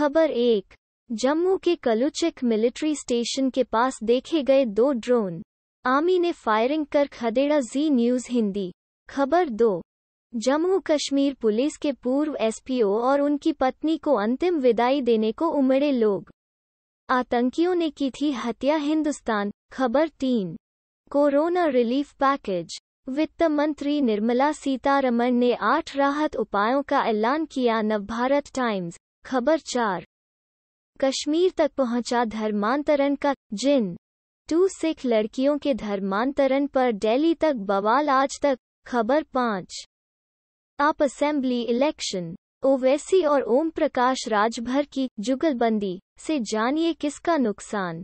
खबर एक जम्मू के कलुचेक मिलिट्री स्टेशन के पास देखे गए दो ड्रोन आर्मी ने फायरिंग कर खदेड़ा जी न्यूज हिंदी खबर दो जम्मू कश्मीर पुलिस के पूर्व एसपीओ और उनकी पत्नी को अंतिम विदाई देने को उमड़े लोग आतंकियों ने की थी हत्या हिंदुस्तान खबर तीन कोरोना रिलीफ पैकेज वित्त मंत्री निर्मला सीतारमण ने आठ राहत उपायों का ऐलान किया नवभारत टाइम्स खबर चार कश्मीर तक पहुंचा धर्मांतरण का जिन टू सिख लड़कियों के धर्मांतरण पर दिल्ली तक बवाल आज तक खबर पाँच आप असेंबली इलेक्शन ओवैसी और ओम प्रकाश राजभर की जुगलबंदी से जानिए किसका नुकसान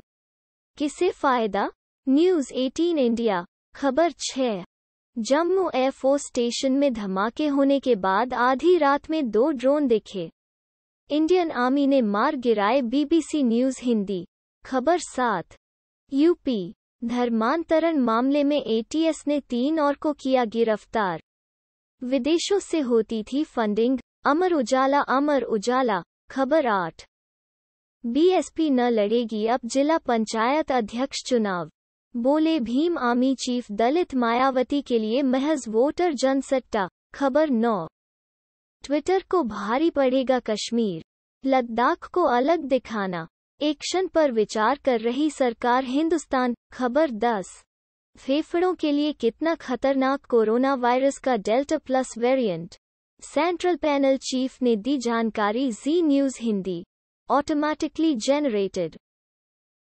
किसे फायदा न्यूज 18 इंडिया खबर छह जम्मू एयरफोर्स स्टेशन में धमाके होने के बाद आधी रात में दो ड्रोन दिखे इंडियन आर्मी ने मार गिराए बीबीसी न्यूज हिंदी खबर सात यूपी धर्मांतरण मामले में एटीएस ने तीन और को किया गिरफ्तार विदेशों से होती थी फंडिंग अमर उजाला अमर उजाला खबर आठ बीएसपी न लड़ेगी अब जिला पंचायत अध्यक्ष चुनाव बोले भीम आर्मी चीफ दलित मायावती के लिए महज वोटर जनसट्टा खबर नौ ट्विटर को भारी पड़ेगा कश्मीर लद्दाख को अलग दिखाना एक्शन पर विचार कर रही सरकार हिंदुस्तान खबर 10 फेफड़ों के लिए कितना खतरनाक कोरोना वायरस का delta plus variant central panel chief ने दी जानकारी Zee News Hindi automatically generated